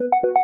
you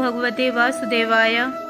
भगवते वासुदेवाय